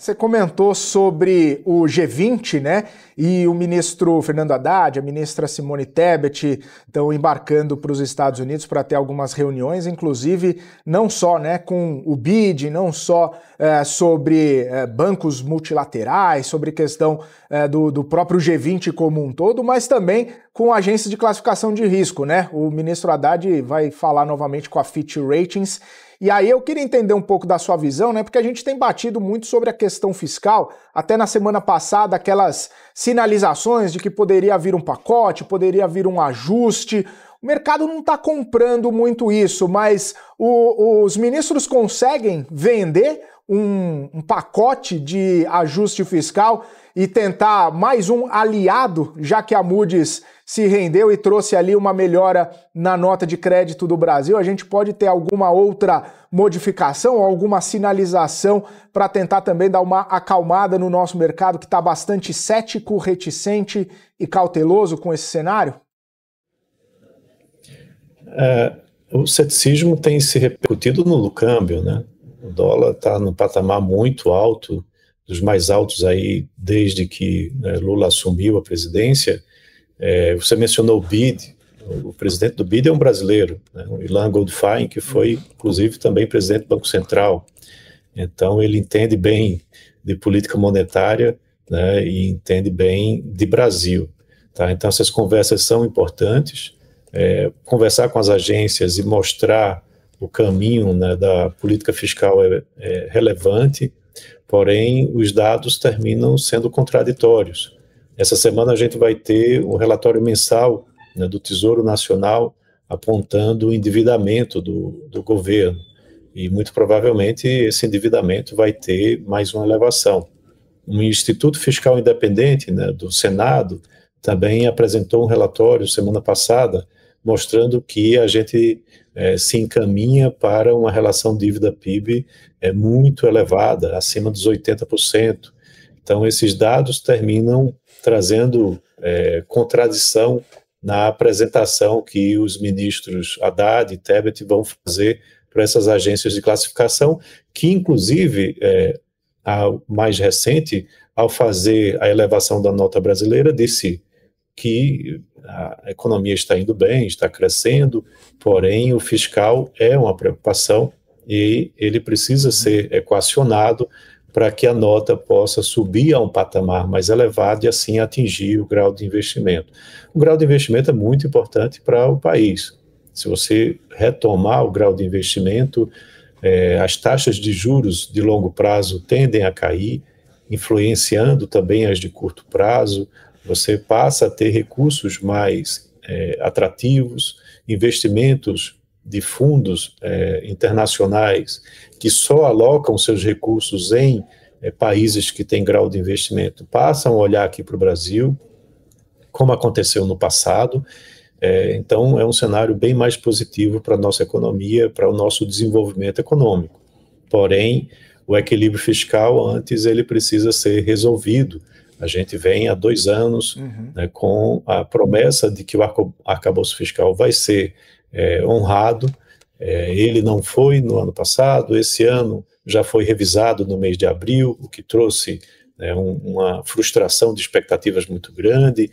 Você comentou sobre o G20, né? E o ministro Fernando Haddad, a ministra Simone Tebet estão embarcando para os Estados Unidos para ter algumas reuniões, inclusive não só né, com o BID, não só é, sobre é, bancos multilaterais, sobre questão é, do, do próprio G20 como um todo, mas também com agências de classificação de risco, né? O ministro Haddad vai falar novamente com a Fitch Ratings e aí eu queria entender um pouco da sua visão, né? Porque a gente tem batido muito sobre a questão fiscal, até na semana passada, aquelas sinalizações de que poderia vir um pacote, poderia vir um ajuste. O mercado não está comprando muito isso, mas o, os ministros conseguem vender um, um pacote de ajuste fiscal e tentar mais um aliado, já que a Moody's se rendeu e trouxe ali uma melhora na nota de crédito do Brasil, a gente pode ter alguma outra modificação, alguma sinalização para tentar também dar uma acalmada no nosso mercado que está bastante cético, reticente e cauteloso com esse cenário? É, o ceticismo tem se repercutido no câmbio, né? O dólar está no patamar muito alto dos mais altos aí desde que né, Lula assumiu a presidência. É, você mencionou o BID, o presidente do BID é um brasileiro, né, o Ilan Goldfein, que foi, inclusive, também presidente do Banco Central. Então, ele entende bem de política monetária né, e entende bem de Brasil. Tá? Então, essas conversas são importantes. É, conversar com as agências e mostrar o caminho né, da política fiscal é, é relevante. Porém, os dados terminam sendo contraditórios. Essa semana a gente vai ter um relatório mensal né, do Tesouro Nacional apontando o endividamento do, do governo. E muito provavelmente esse endividamento vai ter mais uma elevação. Um Instituto Fiscal Independente né, do Senado também apresentou um relatório semana passada mostrando que a gente é, se encaminha para uma relação dívida-PIB é, muito elevada, acima dos 80%. Então, esses dados terminam trazendo é, contradição na apresentação que os ministros Haddad e Tebet vão fazer para essas agências de classificação, que, inclusive, é, a mais recente, ao fazer a elevação da nota brasileira, disse que a economia está indo bem, está crescendo, porém o fiscal é uma preocupação e ele precisa ser equacionado para que a nota possa subir a um patamar mais elevado e assim atingir o grau de investimento. O grau de investimento é muito importante para o país. Se você retomar o grau de investimento, é, as taxas de juros de longo prazo tendem a cair, influenciando também as de curto prazo, você passa a ter recursos mais é, atrativos, investimentos de fundos é, internacionais que só alocam seus recursos em é, países que têm grau de investimento passam a olhar aqui para o Brasil, como aconteceu no passado. É, então, é um cenário bem mais positivo para a nossa economia, para o nosso desenvolvimento econômico. Porém, o equilíbrio fiscal, antes, ele precisa ser resolvido a gente vem há dois anos uhum. né, com a promessa de que o arcabouço fiscal vai ser é, honrado. É, ele não foi no ano passado, esse ano já foi revisado no mês de abril, o que trouxe né, um, uma frustração de expectativas muito grande.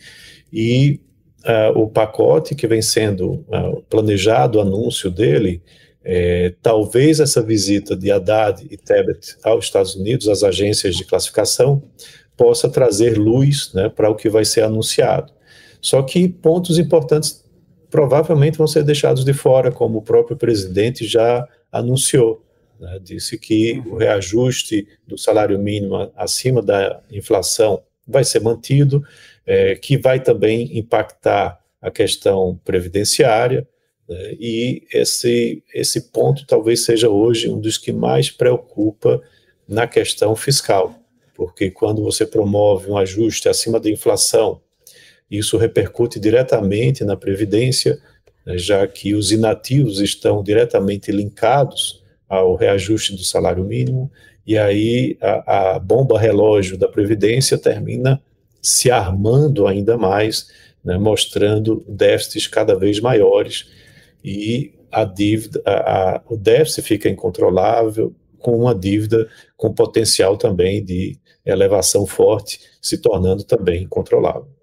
E uh, o pacote que vem sendo uh, planejado, o anúncio dele, é, talvez essa visita de Haddad e Tebet aos Estados Unidos, às agências de classificação, possa trazer luz né, para o que vai ser anunciado. Só que pontos importantes provavelmente vão ser deixados de fora, como o próprio presidente já anunciou. Né, disse que o uhum. reajuste do salário mínimo acima da inflação vai ser mantido, é, que vai também impactar a questão previdenciária, né, e esse, esse ponto talvez seja hoje um dos que mais preocupa na questão fiscal porque quando você promove um ajuste acima da inflação, isso repercute diretamente na Previdência, né, já que os inativos estão diretamente linkados ao reajuste do salário mínimo, e aí a, a bomba relógio da Previdência termina se armando ainda mais, né, mostrando déficits cada vez maiores e a dívida, a, a, o déficit fica incontrolável, com uma dívida com potencial também de elevação forte, se tornando também incontrolável.